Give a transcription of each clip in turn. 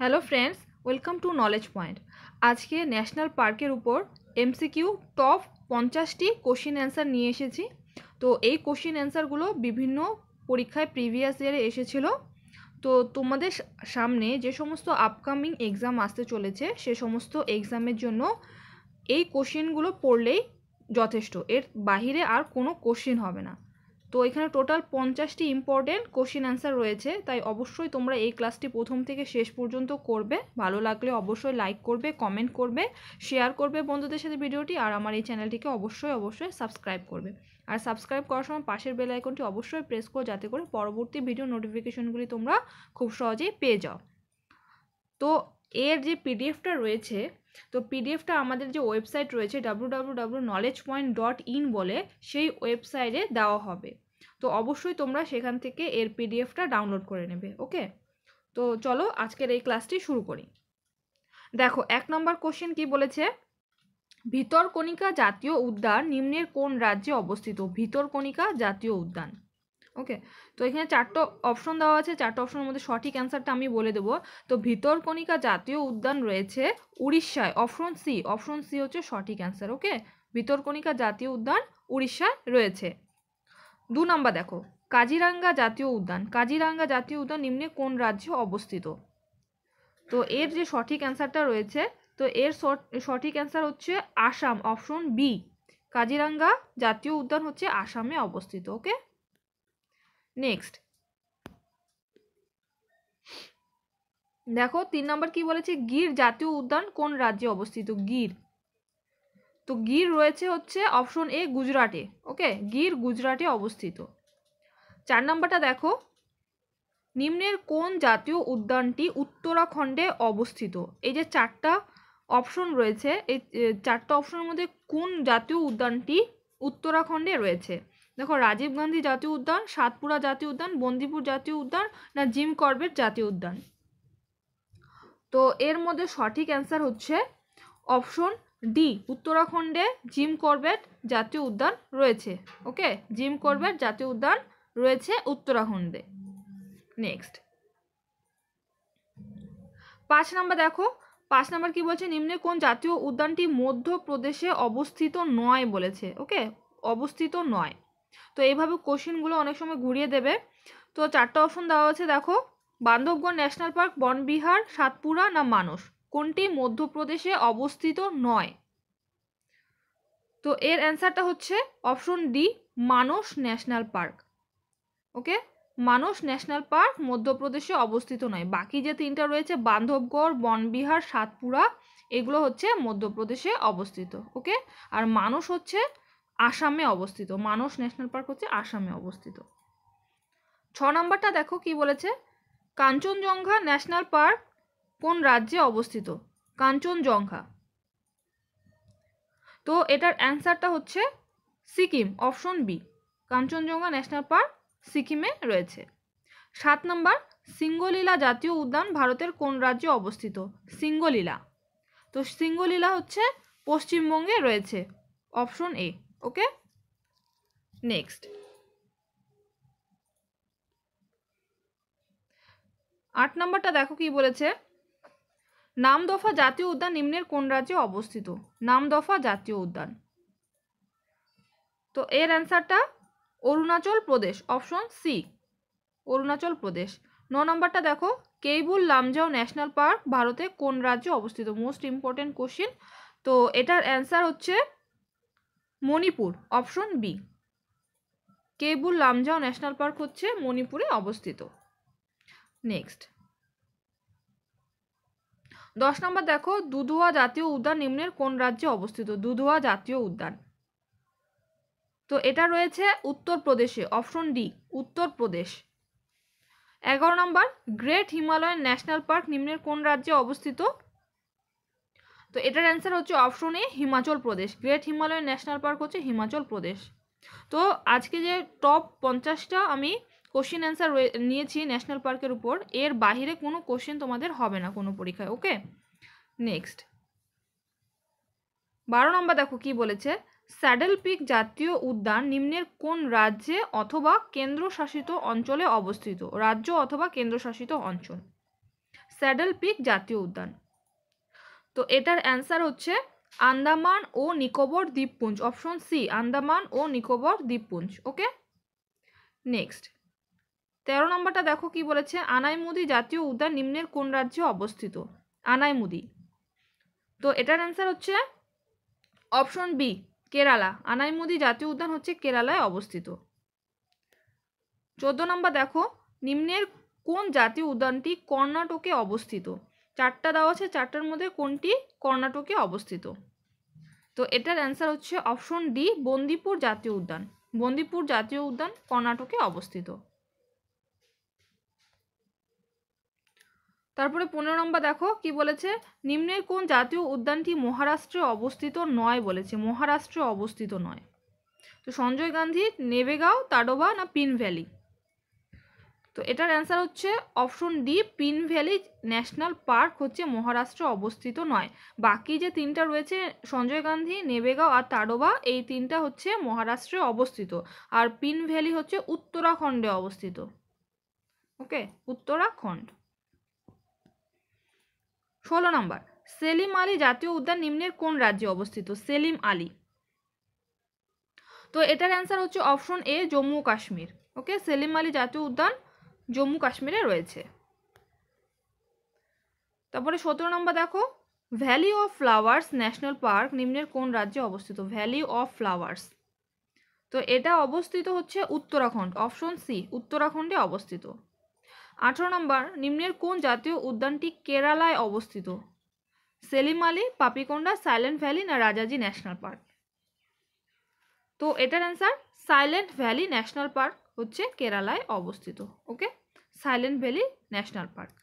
hello friends welcome to knowledge point আজকে national পার্কের উপর এমসিকিউ টপ পঞ্চাশটি কোশ্চিন অ্যান্সার নিয়ে এসেছি তো এই কোশ্চিন অ্যান্সারগুলো বিভিন্ন পরীক্ষায় প্রিভিয়াস ইয়ারে এসেছিলো তো তোমাদের সামনে যে সমস্ত আপকামিং এক্সাম আসতে চলেছে সে সমস্ত এক্সামের জন্য এই কোশ্চিনগুলো পড়লেই যথেষ্ট এর বাহিরে আর কোনো কোশ্চিন হবে না তো এখানে টোটাল পঞ্চাশটি ইম্পর্টেন্ট কোশ্চিন অ্যান্সার রয়েছে তাই অবশ্যই তোমরা এই ক্লাসটি প্রথম থেকে শেষ পর্যন্ত করবে ভালো লাগলে অবশ্যই লাইক করবে কমেন্ট করবে শেয়ার করবে বন্ধুদের সাথে ভিডিওটি আর আমার এই চ্যানেলটিকে অবশ্যই অবশ্যই সাবস্ক্রাইব করবে আর সাবস্ক্রাইব করার সময় পাশের বেল আইকনটি অবশ্যই প্রেস করো যাতে করে পরবর্তী ভিডিও নোটিফিকেশনগুলি তোমরা খুব সহজেই পেয়ে যাও তো এর যে পিডিএফটা রয়েছে তো পিডিএফটা আমাদের যে ওয়েবসাইট রয়েছে W W W knowledge point dot in বলে সেই ওয়েবসাইটে দেওয়া হবে তো অবশ্যই তোমরা সেখান থেকে এর পিডিএফটা ডাউনলোড করে নেবে ওকে তো চলো আজকের এই ক্লাসটি শুরু করি দেখো এক নম্বর কোশ্চেন কি বলেছে ভিতরকণিকা জাতীয় উদ্যান নিম্নের কোন রাজ্যে অবস্থিত ভিতরকণিকা জাতীয় উদ্যান ওকে তো এখানে চারটো অপশন দেওয়া আছে চারটে অপশনের মধ্যে সঠিক অ্যান্সারটা আমি বলে দেবো তো ভিতরকণিকা জাতীয় উদ্যান রয়েছে উড়িষ্যায় অপশন সি অপশন সি হচ্ছে সঠিক অ্যান্সার ওকে ভিতরকণিকা জাতীয় উদ্যান উড়িষ্যায় রয়েছে দু নম্বর দেখো কাজিরাঙ্গা জাতীয় উদ্যান কাজিরাঙ্গা জাতীয় উদ্যান নিম্নে কোন রাজ্যে অবস্থিত তো এর যে সঠিক অ্যান্সারটা রয়েছে তো এর সঠিক অ্যান্সার হচ্ছে আসাম অপশন বি কাজিরাঙ্গা জাতীয় উদ্যান হচ্ছে আসামে অবস্থিত ওকে নেক্সট দেখো তিন নম্বর কি বলেছে গির জাতীয় উদ্যান কোন রাজ্যে অবস্থিত গির তো গির রয়েছে হচ্ছে অপশন এ গুজরাটে ওকে গির গুজরাটে অবস্থিত চার নম্বরটা দেখো নিম্নের কোন জাতীয় উদ্যানটি উত্তরাখণ্ডে অবস্থিত এই যে চারটা অপশন রয়েছে এই চারটা অপশনের মধ্যে কোন জাতীয় উদ্যানটি উত্তরাখণ্ডে রয়েছে দেখো রাজীব গান্ধী জাতীয় উদ্যান সাতপুরা জাতীয় উদ্যান বন্দিপুর জাতীয় উদ্যান না জিম করবেট জাতীয় উদ্যান তো এর মধ্যে সঠিক অ্যান্সার হচ্ছে অপশন ডি উত্তরাখণ্ডে জিম করবেট জাতীয় উদ্যান রয়েছে ওকে জিম করবেট জাতীয় উদ্যান রয়েছে উত্তরাখণ্ডে নেক্সট পাঁচ নাম্বার দেখো পাঁচ নাম্বার কি বলছে নিম্নে কোন জাতীয় উদ্যানটি মধ্যপ্রদেশে অবস্থিত নয় বলেছে ওকে অবস্থিত নয় তো এইভাবে কোশ্চিনগুলো অনেক সময় ঘুরিয়ে দেবে তো চারটা অপশন দেওয়া হয়েছে দেখো বান্ধবগড় ন্যাশনাল পার্ক বনবিহার সাতপুরা না মানস কোনটি মধ্যপ্রদেশে অবস্থিত নয় তো এর অ্যান্সারটা হচ্ছে option D Manas national park okay Manas national park মধ্যপ্রদেশে অবস্থিত নয় বাকি যে তিনটা রয়েছে বান্ধবগড় বনবিহার সাতপুরা এগুলো হচ্ছে মধ্যপ্রদেশে অবস্থিত ওকে আর মানস হচ্ছে আসামে অবস্থিত মানস ন্যাশনাল পার্ক হচ্ছে আসামে অবস্থিত ছ নম্বরটা দেখো কি বলেছে কাঞ্চনজঙ্ঘা ন্যাশনাল পার্ক কোন রাজ্যে অবস্থিত কাঞ্চনজঙ্ঘা তো এটার অ্যান্সারটা হচ্ছে Sikkim option B Kanchenjunga national park সিকিমে রয়েছে সাত নম্বর সিঙ্গলীলা জাতীয় উদ্যান ভারতের কোন রাজ্যে অবস্থিত সিঙ্গলীলা তো সিঙ্গলীলা হচ্ছে পশ্চিমবঙ্গে রয়েছে অপশন এ ওকে নেক্সট আট নম্বরটা দেখো কি বলেছে নামদফা জাতীয় উদ্যান নিম্নের কোন রাজ্যে অবস্থিত নামদফা জাতীয় উদ্যান তো এর অ্যান্সারটা অরুণাচল প্রদেশ অপশন সি অরুণাচল প্রদেশ ন নম্বরটা দেখো কেইবুল লামজাও ন্যাশনাল পার্ক ভারতে কোন রাজ্যে অবস্থিত মোস্ট ইম্পর্টেন্ট কোশ্চিন তো এটার অ্যান্সার হচ্ছে Manipur option B Keibul Lamjao national park হচ্ছে মণিপুরে অবস্থিত নেক্সট দশ নম্বর দেখো দুধুয়া জাতীয় উদ্যান নিম্নের কোন রাজ্যে অবস্থিত দুধুয়া জাতীয় উদ্যান তো এটা রয়েছে উত্তরপ্রদেশে অপশন ডি উত্তরপ্রদেশ এগারো নম্বর গ্রেট হিমালয়ান ন্যাশনাল পার্ক নিম্নের কোন রাজ্যে অবস্থিত তো এটার অ্যান্সার হচ্ছে option A Himachal Pradesh great Himalayan national park হচ্ছে হিমাচল প্রদেশ তো আজকে যে টপ পঞ্চাশটা আমি কোশ্চেন অ্যান্সার নিয়েছি ন্যাশনাল পার্কের উপর এর বাহিরে কোনো কোশ্চেন তোমাদের হবে না কোনো পরীক্ষায় ওকে নেক্সট বারো নম্বর দেখো কি বলেছে স্যাডেল পিক জাতীয় উদ্যান নিম্নের কোন রাজ্যে অথবা কেন্দ্রশাসিত অঞ্চলে অবস্থিত রাজ্য অথবা কেন্দ্রশাসিত অঞ্চল স্যাডেল পিক জাতীয় উদ্যান তো এটার অ্যান্সার হচ্ছে আন্দামান ও নিকোবর দ্বীপপুঞ্জ অপশন সি আন্দামান ও নিকোবর দ্বীপপুঞ্জ ওকে নেক্সট তেরো নম্বরটা দেখো কি বলেছে আনাইমুদি জাতীয় উদ্যান নিম্নের কোন রাজ্যে অবস্থিত আনাইমুদি তো এটার অ্যান্সার হচ্ছে অপশন বি কেরালা আনাইমুদি জাতীয় উদ্যান হচ্ছে কেরালায় অবস্থিত চোদ্দ নম্বর দেখো নিম্নের কোন জাতীয় উদ্যানটি কর্ণাটকে অবস্থিত চারটা দেওয়া আছে চারটার মধ্যে কোনটি কর্ণাটকে অবস্থিত তো এটার অ্যান্সার হচ্ছে অপশন ডি বন্দিপুর জাতীয় উদ্যান বন্দিপুর জাতীয় উদ্যান কর্ণাটকে অবস্থিত তারপরে পনেরো নম্বর দেখো কি বলেছে নিম্নের কোন জাতীয় উদ্যানটি মহারাষ্ট্রে অবস্থিত নয় বলেছে মহারাষ্ট্রে অবস্থিত নয় তো সঞ্জয় গান্ধী নেবেগাঁও তাডোবা না পিন ভ্যালি তো এটার অ্যান্সার হচ্ছে option D Pin valley national park হচ্ছে মহারাষ্ট্রে অবস্থিত নয় বাকি যে তিনটা রয়েছে সঞ্জয় গান্ধী নেবেগাঁও আর তাডোবা এই তিনটা হচ্ছে মহারাষ্ট্রে অবস্থিত আর পিন ভ্যালি হচ্ছে উত্তরাখণ্ডে অবস্থিত ওকে উত্তরাখণ্ড ষোলো নম্বর সেলিম আলী জাতীয় উদ্যান নিম্নের কোন রাজ্যে অবস্থিত সেলিম আলী তো এটার অ্যান্সার হচ্ছে option A Jammu Kashmir okay Salim Ali জাতীয় উদ্যান জম্মু কাশ্মীরে রয়েছে তারপরে সতেরো নম্বর দেখো valley of flowers national park নিম্নের কোন রাজ্যে অবস্থিত ভ্যালি অফ ফ্লাওয়ার্স তো এটা অবস্থিত হচ্ছে উত্তরাখণ্ড অপশন সি উত্তরাখণ্ডে অবস্থিত আঠেরো নম্বর নিম্নের কোন জাতীয় উদ্যানটি কেরালায় অবস্থিত সেলিম আলী পাপিকোন্ডা সাইলেন্ট ভ্যালি না রাজাজি ন্যাশনাল পার্ক তো এটার answer silent valley national park হচ্ছে কেরালায় অবস্থিত okay silent valley national park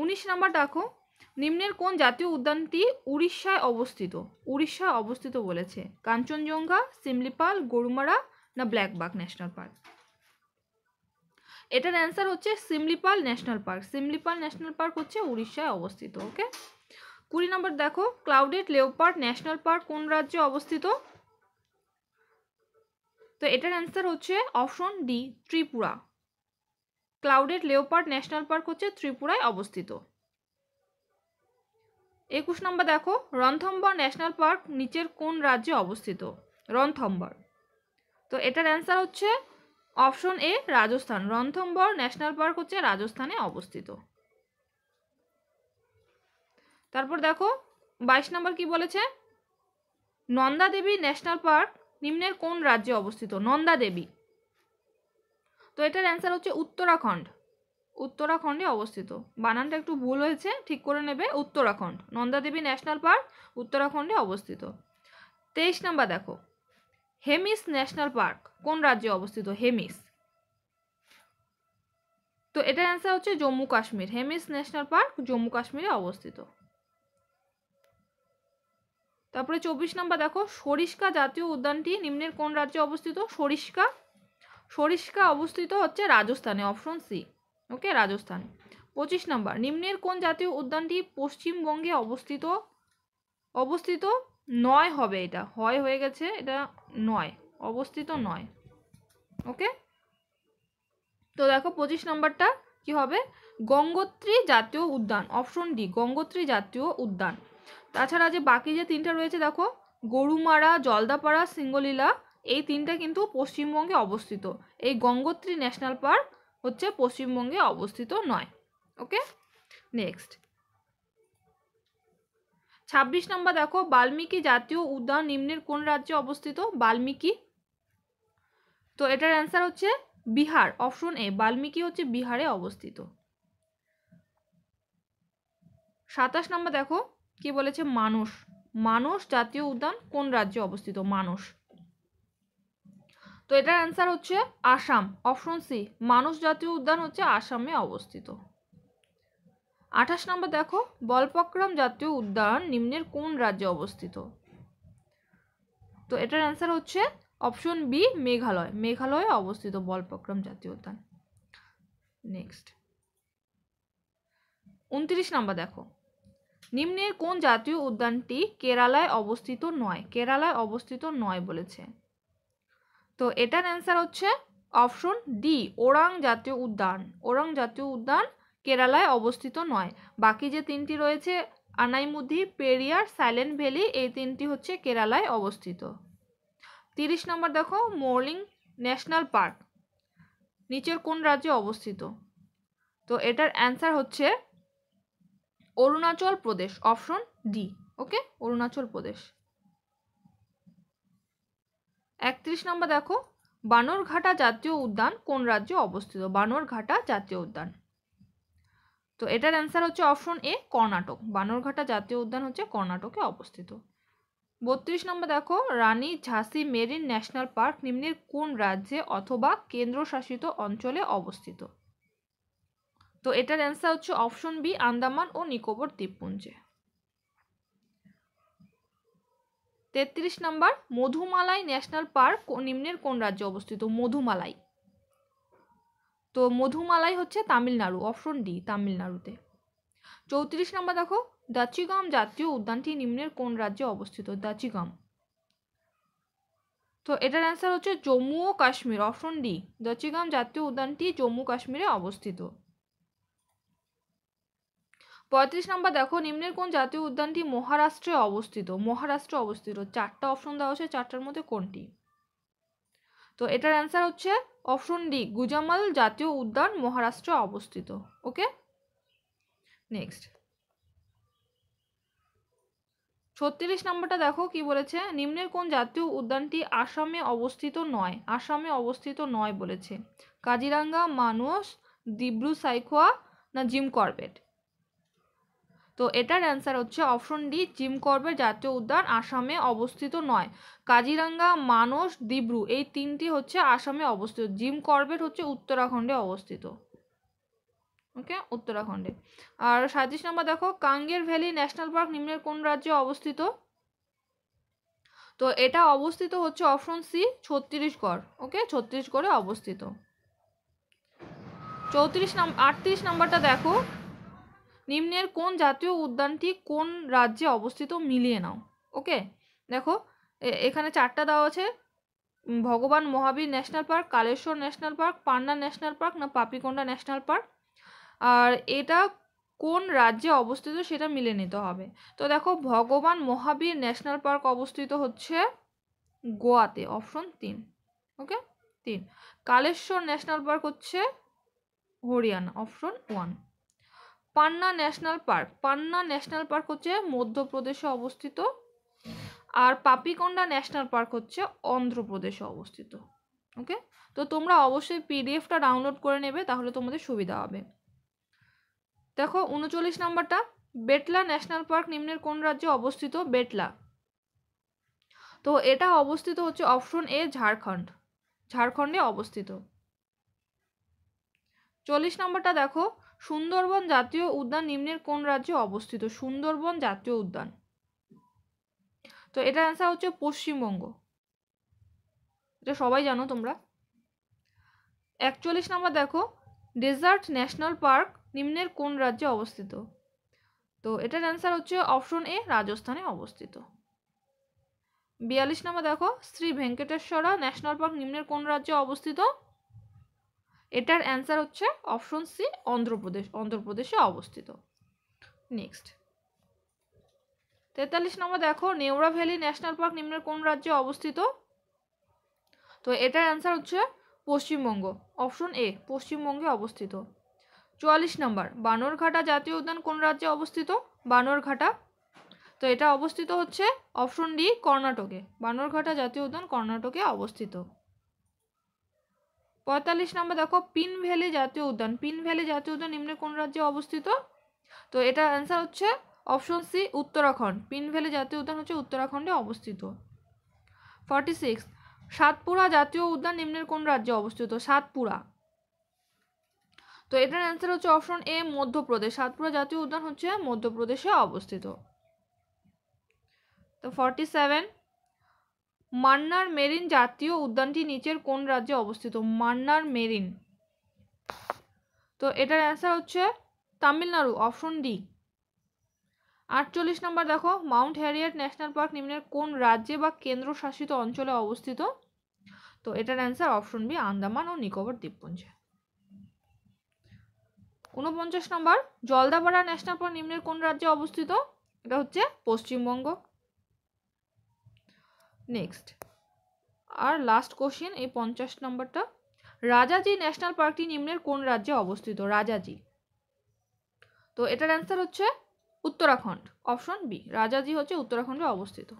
উনিশ নম্বর দেখো নিম্নের কোন জাতীয় উদ্যানটি উড়িষ্যায় অবস্থিত উড়িষ্যায় অবস্থিত বলেছে কাঞ্চনজঙ্ঘা সিমলিপাল গরুমারা না ব্ল্যাক বাঘ ন্যাশনাল পার্ক এটার অ্যান্সার হচ্ছে Similipal national park Similipal national park হচ্ছে উড়িষ্যায় অবস্থিত ওকে কুড়ি নম্বর দেখো ক্লাউডেড লেওপার্ট ন্যাশনাল পার্ক কোন রাজ্যে অবস্থিত তো এটার অ্যান্সার হচ্ছে option D Tripura clouded leopard national park হচ্ছে ত্রিপুরায় অবস্থিত একুশ নম্বর দেখো রণথম্বর ন্যাশনাল পার্ক নিচের কোন রাজ্যে অবস্থিত রণথম্বর তো এটার অ্যান্সার হচ্ছে option A Rajasthan Ranthambore national park হচ্ছে রাজস্থানে অবস্থিত তারপর দেখো বাইশ নম্বর কি বলেছে নন্দা দেবী ন্যাশনাল পার্ক নিম্নের কোন রাজ্যে অবস্থিত নন্দা দেবী তো এটার অ্যান্সার হচ্ছে উত্তরাখণ্ড উত্তরাখণ্ডে অবস্থিত বানানটা একটু ভুল হয়েছে ঠিক করে নেবে উত্তরাখণ্ড নন্দা দেবী ন্যাশনাল পার্ক উত্তরাখণ্ডে অবস্থিত তেইশ নম্বর দেখো হেমিস ন্যাশনাল পার্ক কোন রাজ্যে অবস্থিত হেমিস তো এটার অ্যান্সার হচ্ছে জম্মু কাশ্মীর হেমিস ন্যাশনাল পার্ক জম্মু কাশ্মীরে অবস্থিত তারপরে চব্বিশ নম্বর দেখো সরিষ্কা জাতীয় উদ্যানটি নিম্নের কোন রাজ্যে অবস্থিত সরিষ্কা সরিষ্কা অবস্থিত হচ্ছে রাজস্থানে অপশন সি ওকে রাজস্থান পঁচিশ নম্বর নিম্নের কোন জাতীয় উদ্যানটি পশ্চিমবঙ্গে অবস্থিত অবস্থিত নয় হবে এটা হয় হয়ে গেছে এটা নয় অবস্থিত নয় ওকে তো দেখো পঁচিশ নম্বরটা কি হবে গঙ্গোত্রী জাতীয় উদ্যান অপশন ডি গঙ্গোত্রী জাতীয় উদ্যান তাছাড়া যে বাকি যে তিনটা রয়েছে দেখো গরুমারা জলদাপাড়া সিঙ্গলীলা এই তিনটা কিন্তু পশ্চিমবঙ্গে অবস্থিত এই গঙ্গোত্রী ন্যাশনাল পার্ক হচ্ছে পশ্চিমবঙ্গে অবস্থিত নয় ওকে নেক্সট ছাব্বিশ নম্বর দেখো বাল্মীকি জাতীয় উদ্যান নিম্নের কোন রাজ্যে অবস্থিত বাল্মীকি তো এটার অ্যান্সার হচ্ছে বিহার অপশন এ বাল্মীকি হচ্ছে বিহারে অবস্থিত সাতাশ নম্বর দেখো কি বলেছে মানুষ মানুষ জাতীয় উদ্যান কোন রাজ্যে অবস্থিত মানুষ তো এটার অ্যান্সার হচ্ছে আসাম অপশন সি মানুষ জাতীয় উদ্যান হচ্ছে আসামে অবস্থিত আঠাশ নম্বর দেখো বলপক্রম জাতীয় উদ্যান নিম্নের কোন রাজ্যে অবস্থিত তো এটার অ্যান্সার হচ্ছে অপশন বি মেঘালয় মেঘালয়ে অবস্থিত বলপক্রম জাতীয় উদ্যান নেক্সট উনত্রিশ নম্বর দেখো নিম্নের কোন জাতীয় উদ্যানটি কেরালায় অবস্থিত নয় কেরালায় অবস্থিত নয় বলেছে তো এটার অ্যান্সার হচ্ছে অপশন ডি ওরাং জাতীয় উদ্যান ওরাং জাতীয় উদ্যান কেরালায় অবস্থিত নয় বাকি যে তিনটি রয়েছে আনাইমুদি পেরিয়ার সাইলেন্ট ভ্যালি এই তিনটি হচ্ছে কেরালায় অবস্থিত তিরিশ নম্বর দেখো মর্লিং ন্যাশনাল পার্ক নিচের কোন রাজ্যে অবস্থিত তো এটার অ্যান্সার হচ্ছে Arunachal Pradesh option D okay Arunachal Pradesh একত্রিশ নম্বর দেখো বানরঘাটা জাতীয় উদ্যান কোন রাজ্যে অবস্থিত বানরঘাটা জাতীয় উদ্যান তো এটার অ্যান্সার হচ্ছে অপশন এ কর্ণাটক বানরঘাটা জাতীয় উদ্যান হচ্ছে কর্ণাটকে অবস্থিত বত্রিশ নম্বর দেখো রানী ঝাঁসি মেরিন ন্যাশনাল পার্ক নিম্নের কোন রাজ্যে অথবা কেন্দ্রশাসিত অঞ্চলে অবস্থিত তো এটার অ্যান্সার হচ্ছে অপশন বি আন্দামান ও নিকোবর দ্বীপপুঞ্জে তেত্রিশ নম্বর মধুমালাই ন্যাশনাল পার্ক নিম্নের কোন রাজ্যে অবস্থিত মধুমালাই তো মধুমালাই হচ্ছে তামিলনাড়ু অপশন ডি তামিলনাড়ুতে চৌত্রিশ নম্বর দেখো দাচিগাম জাতীয় উদ্যানটি নিম্নের কোন রাজ্যে অবস্থিত দাচিগাম তো এটার অ্যান্সার হচ্ছে জম্মু ও কাশ্মীর অপশন ডি দচিগাম জাতীয় উদ্যানটি জম্মু কাশ্মীরে অবস্থিত পঁয়ত্রিশ নম্বর দেখো নিম্নের কোন জাতীয় উদ্যানটি মহারাষ্ট্রে অবস্থিত মহারাষ্ট্রে অবস্থিত চারটা অপশন দেওয়া হচ্ছে চারটার মধ্যে কোনটি তো এটার অ্যান্সার হচ্ছে অপশন ডি গুজামাল জাতীয় উদ্যান মহারাষ্ট্রে অবস্থিত ওকে নেক্সট ছত্রিশ নম্বরটা দেখো কি বলেছে নিম্নের কোন জাতীয় উদ্যানটি আসামে অবস্থিত নয় আসামে অবস্থিত নয় বলেছে কাজিরাঙ্গা মানুষ দিব্রু সাইখোয়া না জিম কর্বেট তো এটার অ্যান্সার হচ্ছে অপশন ডি জিম করবে জাতীয় উদ্যান আসামে অবস্থিত নয় কাজিরাঙ্গা মানস দিব্রু এই তিনটি হচ্ছে আসামে অবস্থিত জিম করবেট হচ্ছে উত্তরাখণ্ডে অবস্থিত ওকে উত্তরাখণ্ডে আর সাতিশ নম্বর দেখো কাঙ্গের ভ্যালি ন্যাশনাল পার্ক নিম্নের কোন রাজ্যে অবস্থিত তো এটা অবস্থিত হচ্ছে অপশন সি ছত্রিশগড় ওকে ছত্রিশগড়ে অবস্থিত চৌত্রিশ নাম আটত্রিশ নাম্বারটা দেখো নিম্নের কোন জাতীয় উদ্যানটি কোন রাজ্যে অবস্থিত মিলিয়ে নাও ওকে দেখো এখানে চারটা দেওয়া আছে Bhagwan Mahavir national park Kalesar national park Panna national park না পাপিকোন্ডা ন্যাশনাল পার্ক আর এটা কোন রাজ্যে অবস্থিত সেটা মিলে নিতে হবে তো দেখো ভগবান মহাবীর ন্যাশনাল পার্ক অবস্থিত হচ্ছে গোয়াতে অপশন তিন ওকে তিন কালেশ্বর ন্যাশনাল পার্ক হচ্ছে Haryana option one Panna national park Panna national park হচ্ছে মধ্যপ্রদেশে অবস্থিত আর পাপিকন্ডা ন্যাশনাল পার্ক হচ্ছে অন্ধ্রপ্রদেশে অবস্থিত ওকে তো তোমরা অবশ্যই পিডিএফটা ডাউনলোড করে নেবে তাহলে তোমাদের সুবিধা হবে দেখো উনচল্লিশ নম্বরটা বেটলা ন্যাশনাল পার্ক নিম্নের কোন রাজ্যে অবস্থিত বেটলা তো এটা অবস্থিত হচ্ছে অপশন এ ঝাড়খণ্ড ঝাড়খণ্ডে অবস্থিত চল্লিশ নম্বরটা দেখো সুন্দরবন জাতীয় উদ্যান নিম্নের কোন রাজ্যে অবস্থিত সুন্দরবন জাতীয় উদ্যান তো এটা অ্যান্সার হচ্ছে পশ্চিমবঙ্গ এটা সবাই জানো তোমরা একচল্লিশ নাম্বার দেখো ডেজার্ট ন্যাশনাল পার্ক নিম্নের কোন রাজ্যে অবস্থিত তো এটার অ্যান্সার হচ্ছে অপশন এ রাজস্থানে অবস্থিত বিয়াল্লিশ নাম্বার দেখো শ্রী ভেঙ্কটেশ্বরা ন্যাশনাল পার্ক নিম্নের কোন রাজ্যে অবস্থিত এটার অ্যান্সার হচ্ছে অপশন সি অন্ধ্রপ্রদেশ অন্ধ্রপ্রদেশে অবস্থিত নেক্সট তেতাল্লিশ নম্বর দেখো নেওরা ভ্যালি ন্যাশনাল পার্ক নিম্নের কোন রাজ্যে অবস্থিত তো এটার অ্যান্সার হচ্ছে পশ্চিমবঙ্গ অপশন এ পশ্চিমবঙ্গে অবস্থিত চুয়াল্লিশ নম্বর বানরঘাটা জাতীয় উদ্যান কোন রাজ্যে অবস্থিত বানরঘাটা তো এটা অবস্থিত হচ্ছে অপশন ডি কর্ণাটকে বানরঘাটা জাতীয় উদ্যান কর্ণাটকে অবস্থিত পঁয়তাল্লিশ নম্বর দেখো পিন ভ্যালি জাতীয় উদ্যান পিন ভ্যালি জাতীয় উদ্যান নিম্নে কোন রাজ্যে অবস্থিত তো এটা অ্যান্সার হচ্ছে option C Uttarakhand Pin valley জাতীয় উদ্যান হচ্ছে উত্তরাখণ্ডে অবস্থিত ফর্টি সিক্স সাতপুরা জাতীয় উদ্যান নিম্নের কোন রাজ্যে অবস্থিত সাতপুরা তো এটার অ্যান্সার হচ্ছে অপশন এ মধ্যপ্রদেশ সাতপুরা জাতীয় উদ্যান হচ্ছে মধ্যপ্রদেশে অবস্থিত তো ফর্টি সেভেন মান্নার মেরিন জাতীয় উদ্যানটি নিচের কোন রাজ্যে অবস্থিত মান্নার মেরিন তো এটার অ্যান্সার হচ্ছে তামিলনাড়ু অপশন ডি আটচল্লিশ নম্বর দেখো মাউন্ট হ্যারিয়েট ন্যাশনাল পার্ক নিম্নের কোন রাজ্যে বা কেন্দ্রশাসিত অঞ্চলে অবস্থিত তো এটার অ্যান্সার অপশন বি আন্দামান ও নিকোবর দ্বীপপুঞ্জে ঊনপঞ্চাশ নম্বর জলদাপাড়া ন্যাশনাল পার্ক নিম্নের কোন রাজ্যে অবস্থিত এটা হচ্ছে পশ্চিমবঙ্গ নেক্সট আর লাস্ট কোশ্চেন এই পঞ্চাশ নম্বরটা রাজাজি ন্যাশনাল পার্কটি নিম্নের কোন রাজ্যে অবস্থিত রাজাজি তো এটার অ্যান্সার হচ্ছে উত্তরাখণ্ড অপশন বি রাজাজি হচ্ছে উত্তরাখণ্ডে অবস্থিত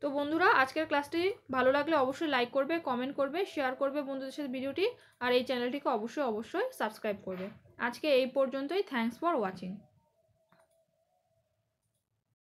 তো বন্ধুরা আজকের ক্লাসটি ভালো লাগলে অবশ্যই লাইক করবে কমেন্ট করবে শেয়ার করবে বন্ধুদের সাথে ভিডিওটি আর এই চ্যানেলটিকে অবশ্যই অবশ্যই সাবস্ক্রাইব করবে আজকে এই পর্যন্তই থ্যাংকস ফর ওয়াচিং